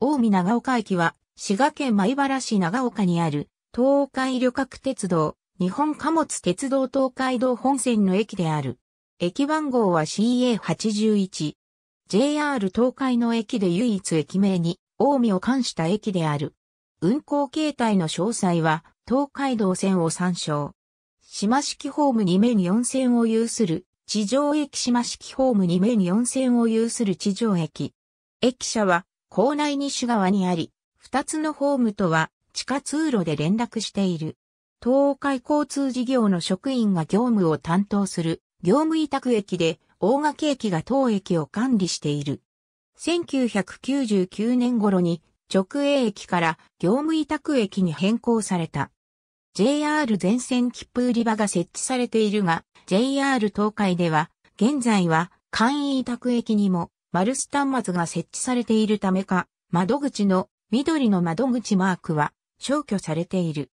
近江長岡駅は、滋賀県米原市長岡にある、東海旅客鉄道、日本貨物鉄道東海道本線の駅である。駅番号は CA81。JR 東海の駅で唯一駅名に、近江を冠した駅である。運行形態の詳細は、東海道線を参照。島式ホーム2面4線を有する、地上駅島式ホーム2面4線を有する地上駅。駅舎は、校内西側にあり、二つのホームとは地下通路で連絡している。東海交通事業の職員が業務を担当する業務委託駅で大垣駅が当駅を管理している。1999年頃に直営駅から業務委託駅に変更された。JR 全線切符売り場が設置されているが、JR 東海では現在は簡易委託駅にもスタス端末が設置されているためか、窓口の緑の窓口マークは消去されている。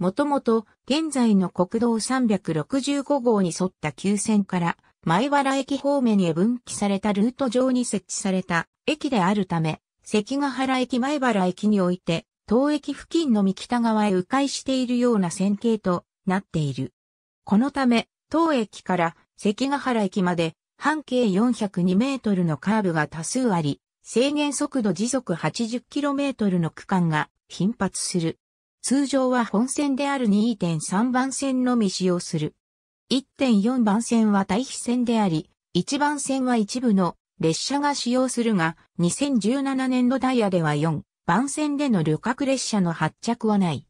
もともと現在の国道365号に沿った急線から前原駅方面へ分岐されたルート上に設置された駅であるため、関ヶ原駅前原駅において、当駅付近の三北側へ迂回しているような線形となっている。このため、当駅から関ヶ原駅まで半径402メートルのカーブが多数あり、制限速度時速8 0トルの区間が頻発する。通常は本線である2.3番線のみ使用する。1.4番線は対比線であり、1番線は一部の列車が使用するが、2017年度ダイヤでは4番線での旅客列車の発着はない。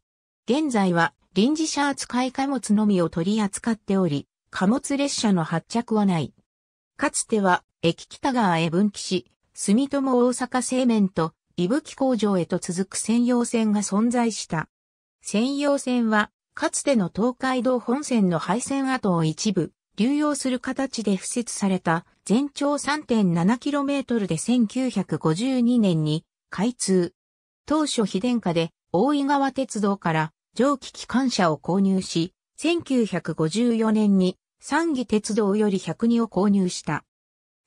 現在は臨時車扱い貨物のみを取り扱っており、貨物列車の発着はない。かつては、駅北川へ分岐し、住友大阪製麺と、伊吹工場へと続く専用線が存在した。専用線は、かつての東海道本線の廃線跡を一部、流用する形で敷設された、全長 3.7km で1952年に開通。当初非電化で大井川鉄道から蒸気機関車を購入し、1954年に三義鉄道より102を購入した。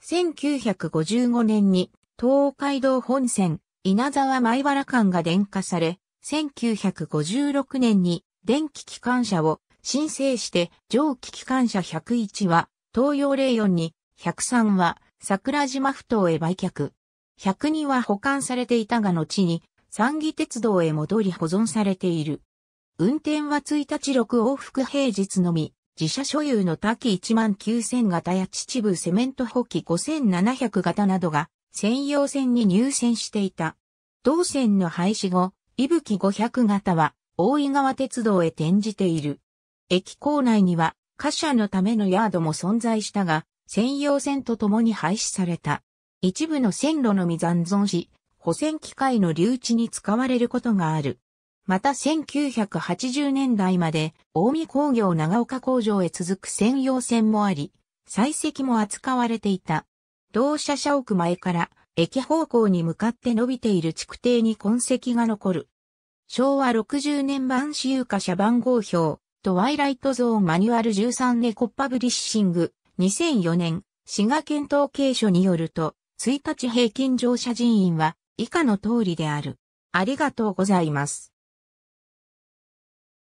1955年に東海道本線稲沢前原間が電化され、1956年に電気機関車を申請して蒸気機関車101は東洋04に103は桜島埠頭へ売却。102は保管されていたが後に三義鉄道へ戻り保存されている。運転は1日6往復平日のみ。自社所有の滝19000型や秩父セメント補機5700型などが専用線に入線していた。同線の廃止後、伊吹500型は大井川鉄道へ転じている。駅構内には貨車のためのヤードも存在したが、専用線とともに廃止された。一部の線路のみ残存し、保線機械の留置に使われることがある。また1980年代まで、大見工業長岡工場へ続く専用線もあり、採石も扱われていた。同社社屋前から、駅方向に向かって伸びている築堤に痕跡が残る。昭和60年版私有化社番号表、トワイライトゾーンマニュアル13ネコパブリッシング、2004年、滋賀県統計所によると、1日平均乗車人員は以下の通りである。ありがとうございます。